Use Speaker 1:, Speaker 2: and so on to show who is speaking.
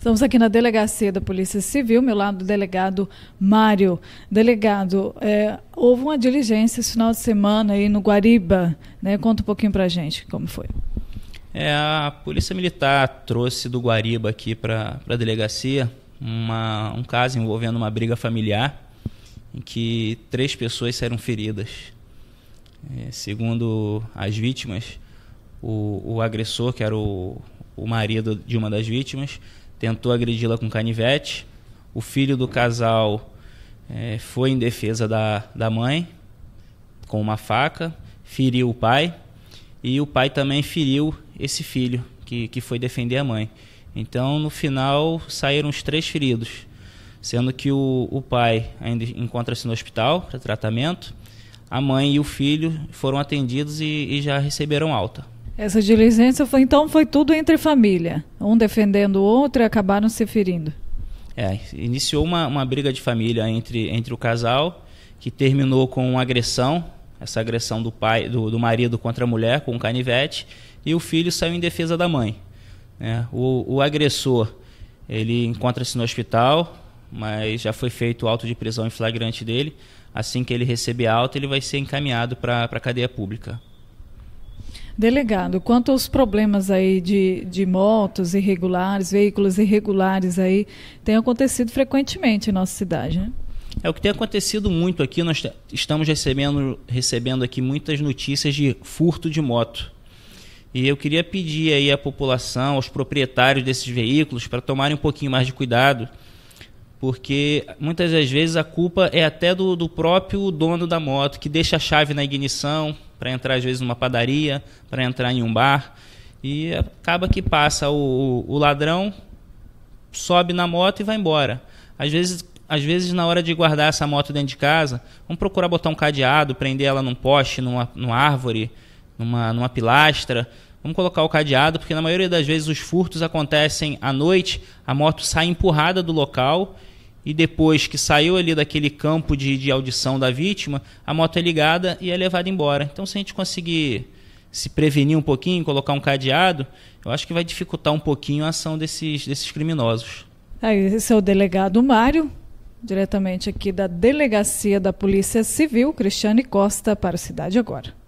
Speaker 1: Estamos aqui na delegacia da Polícia Civil, meu lado, o delegado Mário. Delegado, é, houve uma diligência esse final de semana aí no Guariba, né? Conta um pouquinho para a gente como foi.
Speaker 2: É, a Polícia Militar trouxe do Guariba aqui para a delegacia uma, um caso envolvendo uma briga familiar em que três pessoas saíram feridas. É, segundo as vítimas, o, o, agressor, que era o, o marido de uma das vítimas, tentou agredi-la com canivete. O filho do casal é, foi em defesa da, da mãe com uma faca, feriu o pai e o pai também feriu esse filho que, que foi defender a mãe. Então, no final, saíram os três feridos, sendo que o, o pai ainda encontra-se no hospital para tratamento, a mãe e o filho foram atendidos e, e já receberam alta.
Speaker 1: Essa diligência foi então foi tudo entre família, um defendendo o outro e acabaram se ferindo.
Speaker 2: É, iniciou uma, uma briga de família entre, entre o casal, que terminou com uma agressão, essa agressão do pai do, do marido contra a mulher com um canivete, e o filho saiu em defesa da mãe. É, o, o agressor ele encontra-se no hospital, mas já foi feito o auto de prisão em flagrante dele. Assim que ele receber alta, ele vai ser encaminhado para a cadeia pública.
Speaker 1: Delegado, quanto aos problemas aí de, de motos irregulares, veículos irregulares aí, tem acontecido frequentemente em nossa cidade, né?
Speaker 2: É o que tem acontecido muito aqui, nós estamos recebendo, recebendo aqui muitas notícias de furto de moto. E eu queria pedir aí à população, aos proprietários desses veículos, para tomarem um pouquinho mais de cuidado, porque muitas das vezes a culpa é até do, do próprio dono da moto, que deixa a chave na ignição, para entrar às vezes numa padaria, para entrar em um bar. E acaba que passa o, o, ladrão, sobe na moto e vai embora. Às vezes, às vezes, na hora de guardar essa moto dentro de casa, vamos procurar botar um cadeado, prender ela num poste, numa, numa árvore, numa, numa pilastra. Vamos colocar o cadeado, porque na maioria das vezes os furtos acontecem à noite, a moto sai empurrada do local e depois que saiu ali daquele campo de, de audição da vítima, a moto é ligada e é levada embora. Então, se a gente conseguir se prevenir um pouquinho, colocar um cadeado, eu acho que vai dificultar um pouquinho a ação desses, desses
Speaker 1: criminosos. Aí, é, esse é o delegado Mário, diretamente aqui da Delegacia da Polícia Civil, Cristiane Costa, para a Cidade Agora.